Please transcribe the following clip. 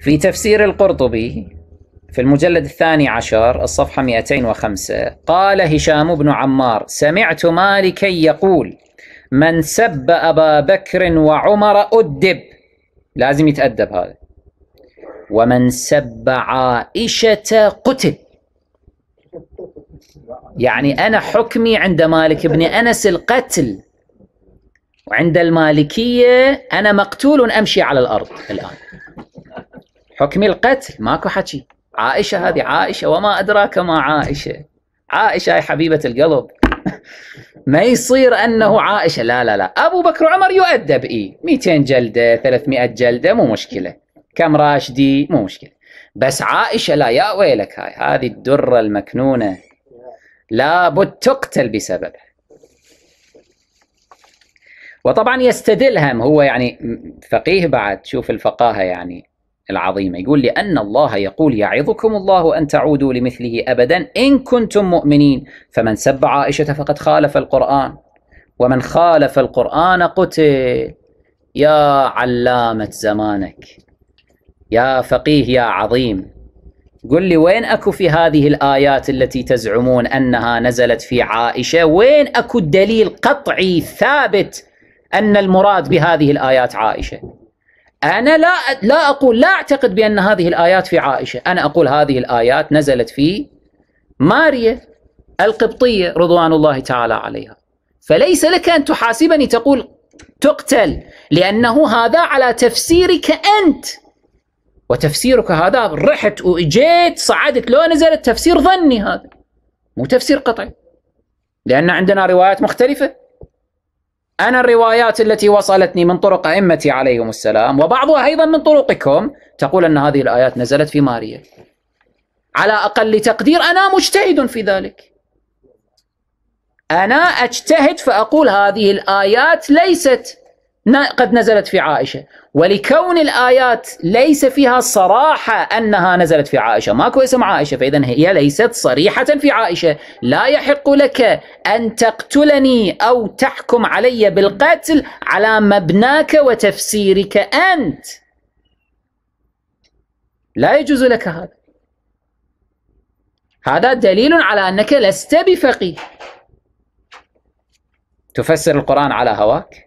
في تفسير القرطبي في المجلد الثاني عشر الصفحة 205 قال هشام بن عمار سمعت مالكا يقول من سب أبا بكر وعمر أدب لازم يتأدب هذا ومن سب عائشة قتل يعني أنا حكمي عند مالك بن أنس القتل وعند المالكية أنا مقتول أمشي على الأرض الآن حكم القتل ماكو حكي عائشة هذه عائشة وما أدراك ما عائشة عائشة هي حبيبة القلب ما يصير أنه عائشة لا لا لا أبو بكر عمر يؤدب إيه 200 جلدة 300 جلدة مو مشكلة كم راشدي مو مشكلة بس عائشة لا يا ويلك هاي هذه الدرة المكنونة لابد تقتل بسببها وطبعا يستدل هم هو يعني فقيه بعد شوف الفقاهة يعني العظيمة يقول لأن الله يقول يعظكم الله أن تعودوا لمثله أبدا إن كنتم مؤمنين فمن سب عائشة فقد خالف القرآن ومن خالف القرآن قتل يا علامة زمانك يا فقيه يا عظيم قل لي وين أكو في هذه الآيات التي تزعمون أنها نزلت في عائشة وين أكو الدليل قطعي ثابت أن المراد بهذه الآيات عائشة أنا لا لا أقول لا أعتقد بأن هذه الآيات في عائشة أنا أقول هذه الآيات نزلت في ماريا القبطية رضوان الله تعالى عليها فليس لك أن تحاسبني تقول تقتل لأنه هذا على تفسيرك أنت وتفسيرك هذا رحت وإجيت صعدت لو نزلت تفسير ظني هذا مو تفسير قطعي لأن عندنا روايات مختلفة أنا الروايات التي وصلتني من طرق أئمتي عليهم السلام وبعضها أيضا من طرقكم تقول أن هذه الآيات نزلت في ماريا على أقل تقدير أنا مجتهد في ذلك أنا أجتهد فأقول هذه الآيات ليست قد نزلت في عائشة ولكون الآيات ليس فيها صراحة أنها نزلت في عائشة ماكو اسم عائشة فإذا هي ليست صريحة في عائشة لا يحق لك أن تقتلني أو تحكم علي بالقتل على مبناك وتفسيرك أنت لا يجوز لك هذا هذا دليل على أنك لست بفقيه تفسر القرآن على هواك